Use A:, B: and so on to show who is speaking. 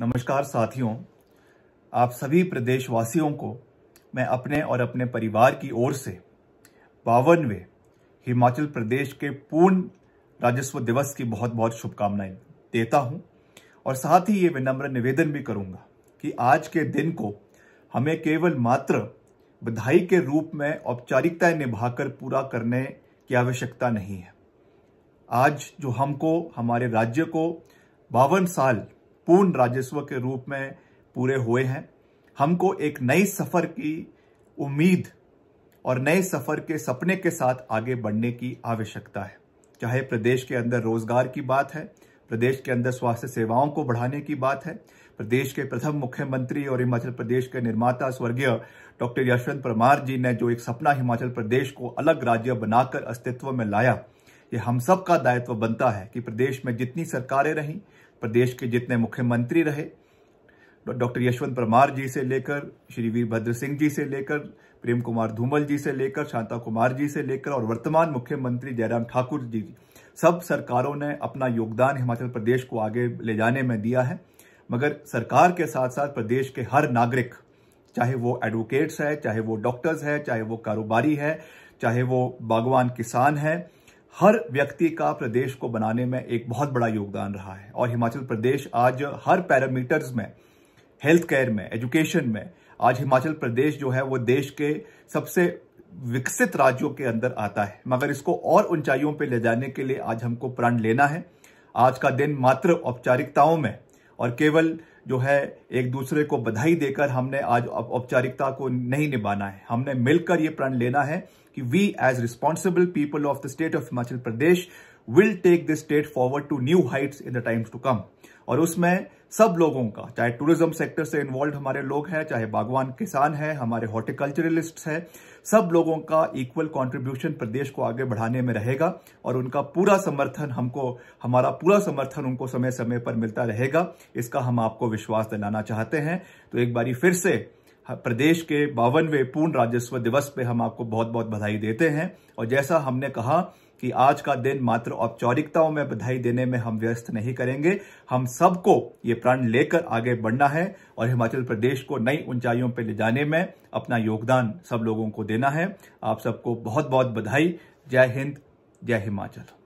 A: नमस्कार साथियों आप सभी प्रदेशवासियों को मैं अपने और अपने परिवार की ओर से बावनवे हिमाचल प्रदेश के पूर्ण राजस्व दिवस की बहुत बहुत शुभकामनाएं देता हूं और साथ ही ये विनम्र निवेदन भी करूंगा कि आज के दिन को हमें केवल मात्र बधाई के रूप में औपचारिकताएं निभाकर पूरा करने की आवश्यकता नहीं है आज जो हमको हमारे राज्य को बावन साल पूर्ण राजस्व के रूप में पूरे हुए हैं हमको एक नए सफर की उम्मीद और नए सफर के सपने के साथ आगे बढ़ने की आवश्यकता है चाहे प्रदेश के अंदर रोजगार की बात है प्रदेश के अंदर स्वास्थ्य सेवाओं को बढ़ाने की बात है प्रदेश के प्रथम मुख्यमंत्री और हिमाचल प्रदेश के निर्माता स्वर्गीय डॉक्टर यशवंत परमार जी ने जो एक सपना हिमाचल प्रदेश को अलग राज्य बनाकर अस्तित्व में लाया ये हम सब का दायित्व बनता है कि प्रदेश में जितनी सरकारें रहीं प्रदेश के जितने मुख्यमंत्री रहे डॉक्टर यशवंत परमार जी से लेकर श्री वीरभद्र सिंह जी से लेकर प्रेम कुमार धूमल जी से लेकर शांता कुमार जी से लेकर और वर्तमान मुख्यमंत्री जयराम ठाकुर जी सब सरकारों ने अपना योगदान हिमाचल प्रदेश को आगे ले जाने में दिया है मगर सरकार के साथ साथ प्रदेश के हर नागरिक चाहे वो एडवोकेट्स है चाहे वो डॉक्टर्स है चाहे वो कारोबारी है चाहे वो बागवान किसान है हर व्यक्ति का प्रदेश को बनाने में एक बहुत बड़ा योगदान रहा है और हिमाचल प्रदेश आज हर पैरामीटर्स में हेल्थ केयर में एजुकेशन में आज हिमाचल प्रदेश जो है वो देश के सबसे विकसित राज्यों के अंदर आता है मगर इसको और ऊंचाइयों पर ले जाने के लिए आज हमको प्रण लेना है आज का दिन मात्र औपचारिकताओं में और केवल जो है एक दूसरे को बधाई देकर हमने आज औपचारिकता को नहीं निभाना है हमने मिलकर ये प्रण लेना है कि we as responsible people of the state of Himachal Pradesh will take this state forward to new heights in the times to come और उसमें सब लोगों का चाहे टूरिज्म सेक्टर से इन्वॉल्व हमारे लोग हैं चाहे बागवान किसान हैं हमारे हॉर्टिकल्चरलिस्ट हैं सब लोगों का इक्वल कंट्रीब्यूशन प्रदेश को आगे बढ़ाने में रहेगा और उनका पूरा समर्थन हमको हमारा पूरा समर्थन उनको समय समय पर मिलता रहेगा इसका हम आपको विश्वास दिलाना चाहते हैं तो एक बारी फिर से प्रदेश के बावनवे पूर्ण राजस्व दिवस पे हम आपको बहुत बहुत बधाई देते हैं और जैसा हमने कहा कि आज का दिन मात्र औपचारिकताओं में बधाई देने में हम व्यस्त नहीं करेंगे हम सबको ये प्रण लेकर आगे बढ़ना है और हिमाचल प्रदेश को नई ऊंचाइयों पर ले जाने में अपना योगदान सब लोगों को देना है आप सबको बहुत बहुत बधाई जय हिंद जय हिमाचल